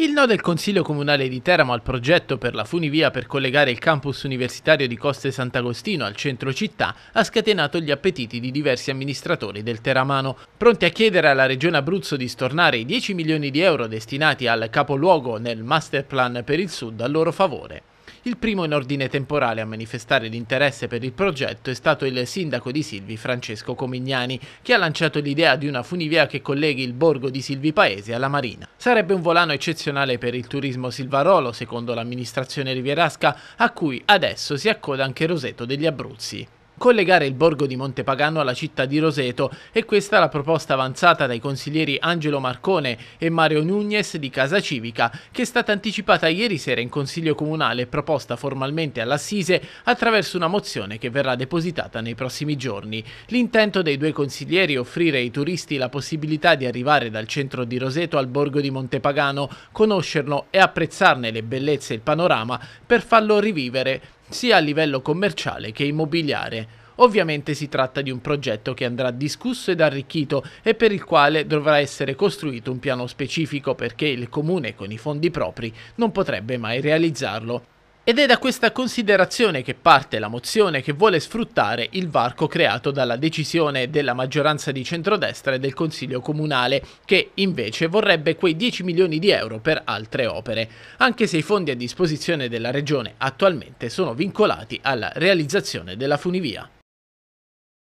Il no del Consiglio Comunale di Teramo al progetto per la funivia per collegare il campus universitario di Coste Sant'Agostino al centro città ha scatenato gli appetiti di diversi amministratori del Teramano, pronti a chiedere alla Regione Abruzzo di stornare i 10 milioni di euro destinati al capoluogo nel Masterplan per il Sud a loro favore. Il primo in ordine temporale a manifestare l'interesse per il progetto è stato il sindaco di Silvi Francesco Comignani, che ha lanciato l'idea di una funivia che colleghi il borgo di Silvi Paese alla Marina. Sarebbe un volano eccezionale per il turismo silvarolo, secondo l'amministrazione rivierasca, a cui adesso si accoda anche Roseto degli Abruzzi collegare il borgo di Montepagano alla città di Roseto e questa è la proposta avanzata dai consiglieri Angelo Marcone e Mario Nunez di Casa Civica che è stata anticipata ieri sera in Consiglio Comunale e proposta formalmente all'Assise attraverso una mozione che verrà depositata nei prossimi giorni. L'intento dei due consiglieri è offrire ai turisti la possibilità di arrivare dal centro di Roseto al borgo di Montepagano, conoscerlo e apprezzarne le bellezze e il panorama per farlo rivivere sia a livello commerciale che immobiliare. Ovviamente si tratta di un progetto che andrà discusso ed arricchito e per il quale dovrà essere costruito un piano specifico perché il comune con i fondi propri non potrebbe mai realizzarlo. Ed è da questa considerazione che parte la mozione che vuole sfruttare il varco creato dalla decisione della maggioranza di centrodestra e del Consiglio Comunale, che invece vorrebbe quei 10 milioni di euro per altre opere, anche se i fondi a disposizione della Regione attualmente sono vincolati alla realizzazione della funivia.